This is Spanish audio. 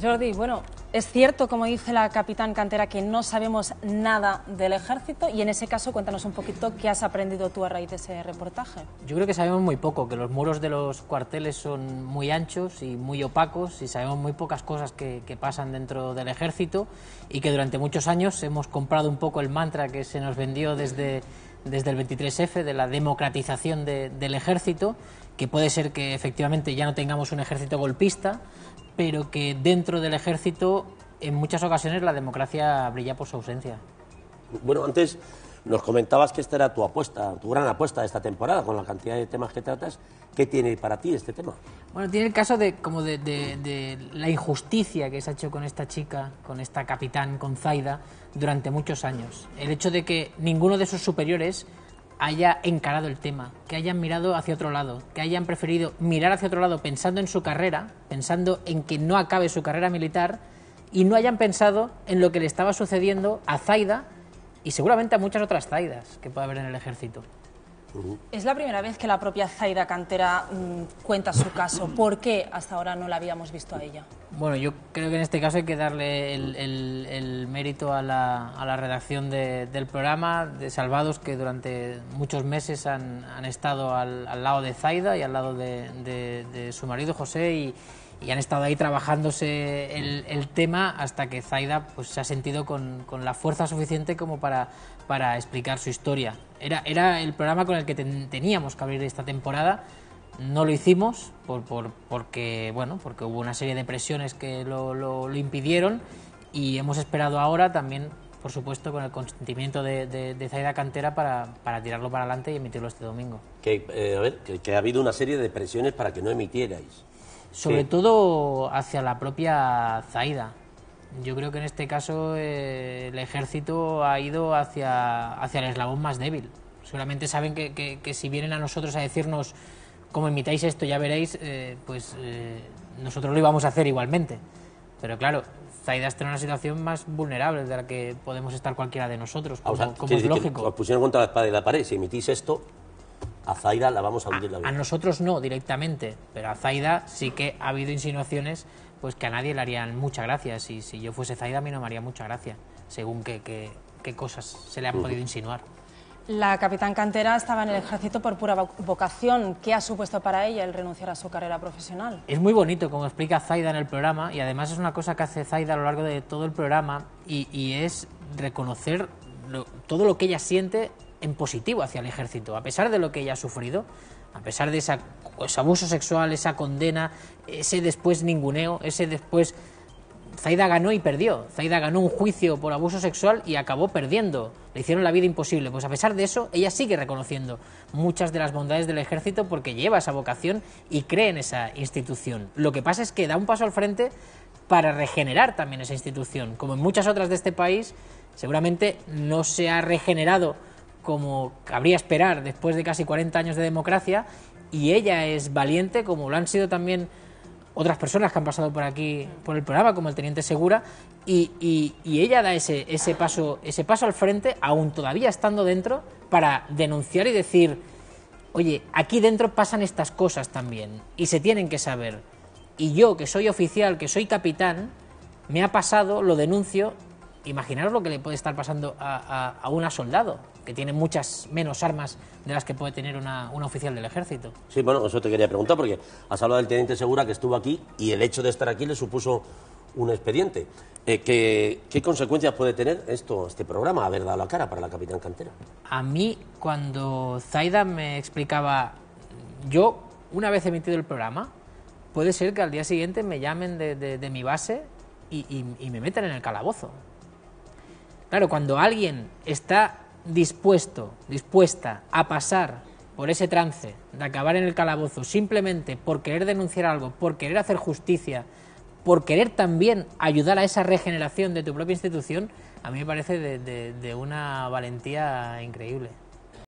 Jordi, bueno, es cierto, como dice la capitán Cantera, que no sabemos nada del ejército y en ese caso cuéntanos un poquito qué has aprendido tú a raíz de ese reportaje. Yo creo que sabemos muy poco, que los muros de los cuarteles son muy anchos y muy opacos y sabemos muy pocas cosas que, pasan dentro del ejército y que durante muchos años hemos comprado un poco el mantra que se nos vendió desde, desde el 23F de la democratización del ejército que puede ser que efectivamente ya no tengamos un ejército golpista, pero que dentro del ejército en muchas ocasiones la democracia brilla por su ausencia. Bueno, antes nos comentabas que esta era tu apuesta, tu gran apuesta de esta temporada, con la cantidad de temas que tratas. ¿Qué tiene para ti este tema? Bueno, tiene el caso de, como de, la injusticia que se ha hecho con esta chica, con esta capitán, con Zaida, durante muchos años. El hecho de que ninguno de sus superiores haya encarado el tema, que hayan mirado hacia otro lado, que hayan preferido mirar hacia otro lado pensando en su carrera, pensando en que no acabe su carrera militar y no hayan pensado en lo que le estaba sucediendo a Zaida y seguramente a muchas otras Zaidas que puede haber en el ejército. Es la primera vez que la propia Zaida Cantera mm, cuenta su caso. ¿Por qué hasta ahora no la habíamos visto a ella? Bueno, yo creo que en este caso hay que darle el, mérito a la, redacción del programa, de Salvados, que durante muchos meses han, estado al, lado de Zaida y al lado de, su marido José y han estado ahí trabajándose el, tema hasta que Zaida pues, se ha sentido con, la fuerza suficiente como para, para explicar su historia. Era, era el programa con el que teníamos que abrir esta temporada. No lo hicimos porque, bueno, porque hubo una serie de presiones que lo, impidieron y hemos esperado ahora también, por supuesto, con el consentimiento de, Zaida Cantera para, tirarlo para adelante y emitirlo este domingo. Eh, que ha habido una serie de presiones para que no emitierais sobre todo hacia la propia Zaida. Yo creo que en este caso eh, el ejército ha ido hacia, hacia el eslabón más débil. Seguramente saben que, que, si vienen a nosotros a decirnos cómo imitáis esto, ya veréis, eh, pues eh, nosotros lo íbamos a hacer igualmente. Pero claro, Zaida está en una situación más vulnerable de la que podemos estar cualquiera de nosotros, como, o sea, es lógico. os pusieron contra la espada y la pared, si emitís esto, a Zaida la vamos a hundir la vida. A nosotros no directamente, pero a Zaida sí que ha habido insinuaciones pues que a nadie le harían mucha gracia. Si, si yo fuese Zaida a mí no me haría mucha gracia, según qué, cosas se le han podido insinuar. La capitán Cantera estaba en el ejército por pura vocación. ¿Qué ha supuesto para ella el renunciar a su carrera profesional? Es muy bonito, como explica Zaida en el programa, y además es una cosa que hace Zaida a lo largo de todo el programa, y, es reconocer todo lo que ella siente en positivo hacia el ejército, a pesar de lo que ella ha sufrido, a pesar de ese abuso sexual, esa condena, ese después ninguneo, ese después... Zaida ganó y perdió. Zaida ganó un juicio por abuso sexual y acabó perdiendo. Le hicieron la vida imposible. Pues a pesar de eso, ella sigue reconociendo muchas de las bondades del ejército porque lleva esa vocación y cree en esa institución. Lo que pasa es que da un paso al frente para regenerar también esa institución. Como en muchas otras de este país, seguramente no se ha regenerado como cabría esperar después de casi 40 años de democracia, y ella es valiente, como lo han sido también otras personas que han pasado por aquí, por el programa, como el Teniente Segura, y, ella da ese, ese, paso, ese paso al frente, aún todavía estando dentro, para denunciar y decir, oye, aquí dentro pasan estas cosas también, y se tienen que saber. Y yo, que soy oficial, que soy capitán, me ha pasado, lo denuncio imaginaros lo que le puede estar pasando a, un una soldado, que tiene muchas menos armas de las que puede tener una, oficial del ejército. Sí, bueno, eso te quería preguntar, porque has hablado del teniente Segura que estuvo aquí y el hecho de estar aquí le supuso un expediente. Eh, ¿qué, consecuencias puede tener esto, este programa, haber dado la cara para la capitán Cantera? A mí, cuando Zaida me explicaba, yo, una vez emitido el programa, puede ser que al día siguiente me llamen de, mi base y me metan en el calabozo. Claro, cuando alguien está dispuesto, dispuesta a pasar por ese trance de acabar en el calabozo simplemente por querer denunciar algo, por querer hacer justicia, por querer también ayudar a esa regeneración de tu propia institución, a mí me parece de, de una valentía increíble.